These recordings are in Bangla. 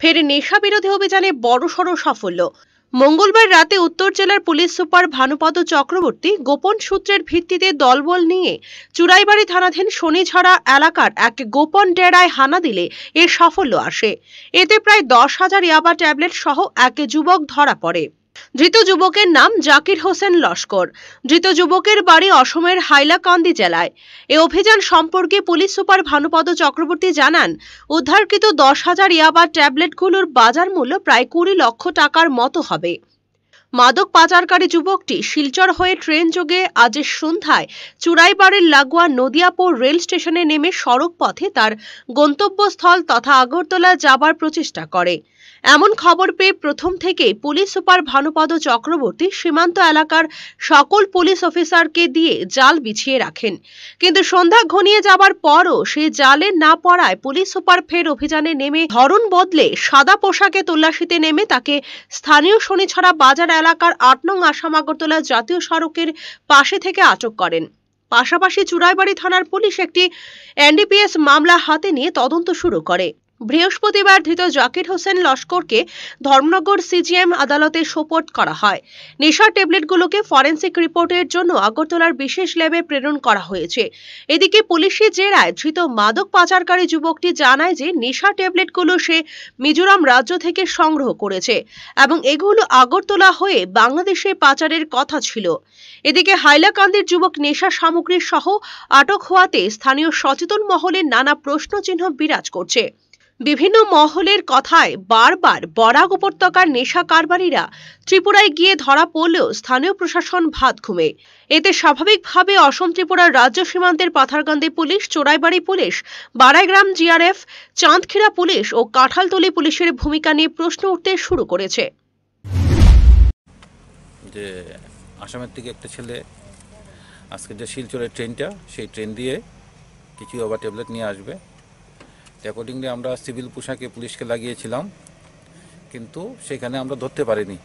ফের নেশা বিরোধী অভিযানে বড়সড় সাফল্য মঙ্গলবার রাতে উত্তর জেলার পুলিশ সুপার ভানুপদ চক্রবর্তী গোপন সূত্রের ভিত্তিতে দলবল নিয়ে চুরাইবাড়ি থানাধীন শনিঝরা এলাকার এক গোপন ডেরায় হানা দিলে এ সাফল্য আসে এতে প্রায় দশ হাজার ইয়াবা ট্যাবলেট সহ এক যুবক ধরা পড়ে ধৃত যুবকের নাম জাকির হোসেন লস্কর ধৃত যুবকের বাড়ি অসমের হাইলাকান্দি জেলায় এ অভিযান সম্পর্কে পুলিশ সুপার ভানুপদ চক্রবর্তী জানান উদ্ধারকৃত দশ হাজার ইয়াবা ট্যাবলেটগুলোর বাজার মূল্য প্রায় কুড়ি লক্ষ টাকার মতো হবে মাদক পাচারকারী যুবকটি শিলচর হয়ে ট্রেন যোগে আজ সন্ধ্যায় চুরাইবাড়ির লাগোয়া নদিয়াপুর রেল স্টেশনে নেমে সড়ক পথে তার গন্তব্যস্থল তথা আগরতলা যাবার প্রচেষ্টা করে এমন খবর পেয়ে প্রথম থেকে পুলিশ সুপার ভানুপদ চক্রবর্তী সীমান্ত এলাকার সকল পুলিশ অফিসারকে দিয়ে জাল বিছিয়ে রাখেন কিন্তু সন্ধ্যা ঘনিয়ে যাবার পরও সে জালে না পড়ায় পুলিশ সুপার ফের অভিযানে নেমে ধরন বদলে সাদা পোশাকে তল্লাশিতে নেমে তাকে স্থানীয় শনিছড়া বাজার এলাকার আট নং আসাম আগরতলা জাতীয় সড়কের পাশে থেকে আটক করেন পাশাপাশি চুড়াইবাড়ি থানার পুলিশ একটি এনডিপিএস মামলা হাতে নিয়ে তদন্ত শুরু করে বৃহস্পতিবার ধৃত জাকির হোসেন লস্করকে ধর্মনগর সিজিএম আদালতে সোপোর্ট করা হয় নেশার ট্যাবলেটগুলোকে ফরেন্সিক রিপোর্টের জন্য আগরতলার বিশেষ ল্যাবে প্রেরণ করা হয়েছে এদিকে পুলিশি জেরায় ধৃত মাদক পাচারকারী যুবকটি জানায় যে নেশা ট্যাবলেটগুলো সে মিজোরাম রাজ্য থেকে সংগ্রহ করেছে এবং এগুলো আগরতলা হয়ে বাংলাদেশে পাচারের কথা ছিল এদিকে হাইলাকান্দির যুবক নেশা সামগ্রী সহ আটক হওয়াতে স্থানীয় সচেতন মহলে নানা প্রশ্নচিহ্ন বিরাজ করছে বিভিন্ন মহলের কথায় বারবার বরাক উপত্যকার নেশা কারবারিরা ত্রিপুরায় গিয়ে ধরা পড়লেও স্থানীয় প্রশাসন ভাত ঘুমে এতে স্বাভাবিকভাবে অসম ত্রিপুরার রাজ্য সীমান্তের Patharkandi police Churaibari police Baraigram GRF Chandkhira police ও কাঁঠালতলি পুলিশের ভূমিকা নিয়ে প্রশ্ন উঠতে শুরু করেছে যে আসামের থেকে একটা ছেলে আজকে যে শিলচরের ট্রেনটা সেই ট্রেন দিয়ে কিছু ওভার ট্যাবলেট নিয়ে আসবে অ্যাকর্ডিংলি আমরা সিভিল পোশাকে পুলিশকে লাগিয়েছিলাম কিন্তু সেখানে আমরা ধরতে পারিনি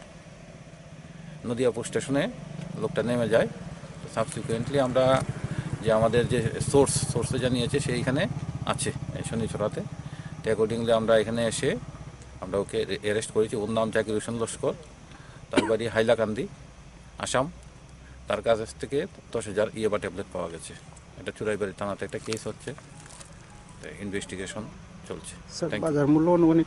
নদিয়া পোস্ট স্টেশনে লোকটা নেমে যায় সাবসিকুয়েন্টলি আমরা যে আমাদের যে সোর্স সোর্সে জানিয়েছে সেইখানে আছে শনিছড়াতে তো অ্যাকর্ডিংলি আমরা এখানে এসে আমরা ওকে অ্যারেস্ট করেছি ওর নাম জাকির হোসেন লস্কর তার বাড়ি হাইলাকান্দি আসাম তার কাছ থেকে দশ হাজার ইয়েবা ট্যাবলেট পাওয়া গেছে এটা চুরাইবাড়ি থানাতে একটা কেস হচ্ছে ইনভেস্টিগেশন চলছে বাজার মূল্য অনুমানিক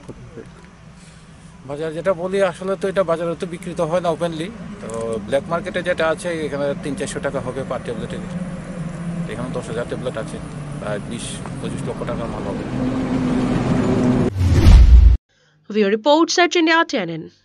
বাজার যেটা বলি আসলে তো এটা বাজারে তো বিক্রিত হয় না ওপেনলি তো ব্ল্যাক মার্কেটে যেটা আছে এখানে তিন চারশো টাকা হবে পার ট্যাবলেটে এখানে দশ হাজার ট্যাবলেট আছে প্রায় বিশ পঁচিশ লক্ষ টাকার মাল হবে রিপোর্ট সার্চ ইন্ডিয়া চ্যানেল